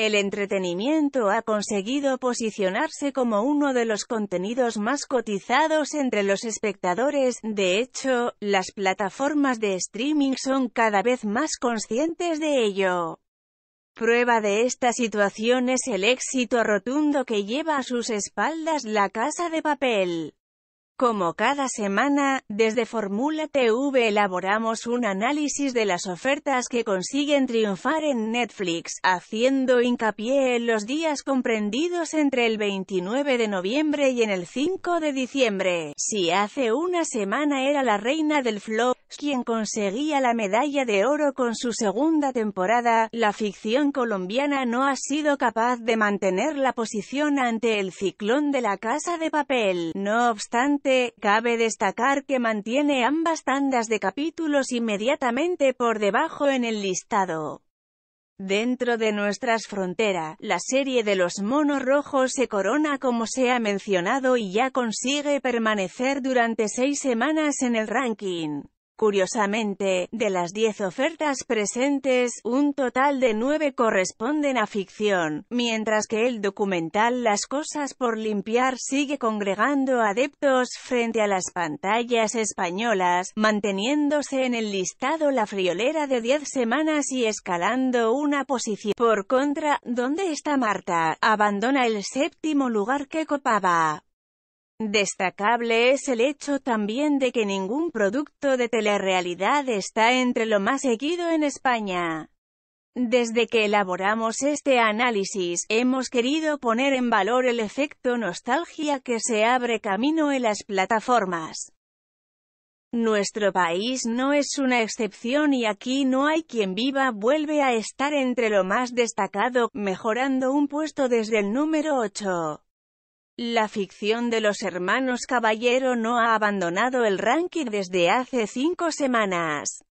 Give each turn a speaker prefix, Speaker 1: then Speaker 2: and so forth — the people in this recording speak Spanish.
Speaker 1: El entretenimiento ha conseguido posicionarse como uno de los contenidos más cotizados entre los espectadores, de hecho, las plataformas de streaming son cada vez más conscientes de ello. Prueba de esta situación es el éxito rotundo que lleva a sus espaldas la casa de papel. Como cada semana, desde Formula TV elaboramos un análisis de las ofertas que consiguen triunfar en Netflix, haciendo hincapié en los días comprendidos entre el 29 de noviembre y en el 5 de diciembre. Si hace una semana era la reina del flop, quien conseguía la medalla de oro con su segunda temporada, la ficción colombiana no ha sido capaz de mantener la posición ante el ciclón de la Casa de Papel. No obstante, cabe destacar que mantiene ambas tandas de capítulos inmediatamente por debajo en el listado. Dentro de nuestras fronteras, la serie de los monos rojos se corona como se ha mencionado y ya consigue permanecer durante seis semanas en el ranking. Curiosamente, de las 10 ofertas presentes, un total de 9 corresponden a ficción, mientras que el documental Las cosas por limpiar sigue congregando adeptos frente a las pantallas españolas, manteniéndose en el listado la friolera de 10 semanas y escalando una posición. Por contra, ¿dónde está Marta? Abandona el séptimo lugar que copaba. Destacable es el hecho también de que ningún producto de telerrealidad está entre lo más seguido en España. Desde que elaboramos este análisis, hemos querido poner en valor el efecto nostalgia que se abre camino en las plataformas. Nuestro país no es una excepción y aquí no hay quien viva vuelve a estar entre lo más destacado, mejorando un puesto desde el número 8. La ficción de los hermanos Caballero no ha abandonado el ranking desde hace cinco semanas.